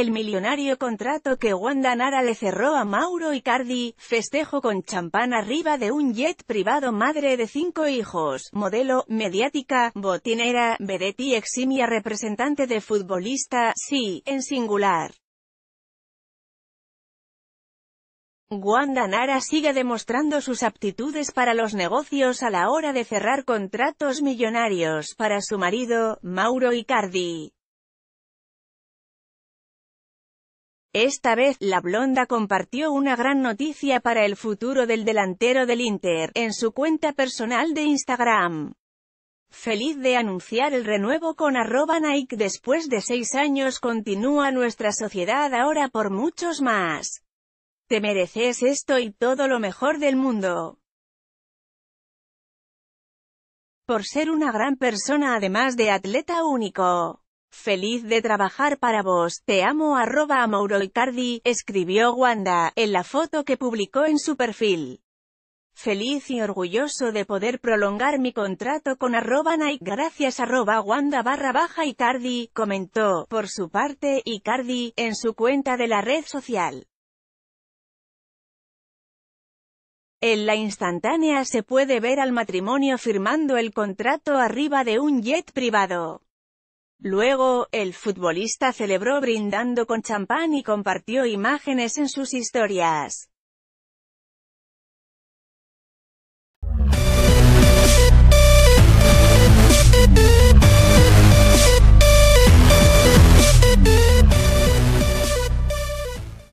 El millonario contrato que Wanda Nara le cerró a Mauro Icardi, festejo con champán arriba de un jet privado madre de cinco hijos, modelo, mediática, botinera, vedetti eximia representante de futbolista, sí, en singular. Wanda Nara sigue demostrando sus aptitudes para los negocios a la hora de cerrar contratos millonarios para su marido, Mauro Icardi. Esta vez, la blonda compartió una gran noticia para el futuro del delantero del Inter, en su cuenta personal de Instagram. Feliz de anunciar el renuevo con arroba Nike después de seis años continúa nuestra sociedad ahora por muchos más. Te mereces esto y todo lo mejor del mundo. Por ser una gran persona además de atleta único. Feliz de trabajar para vos, te amo arroba Mauro Icardi, escribió Wanda, en la foto que publicó en su perfil. Feliz y orgulloso de poder prolongar mi contrato con arroba Nike gracias arroba Wanda barra baja Icardi, comentó, por su parte, Icardi, en su cuenta de la red social. En la instantánea se puede ver al matrimonio firmando el contrato arriba de un jet privado. Luego, el futbolista celebró brindando con champán y compartió imágenes en sus historias.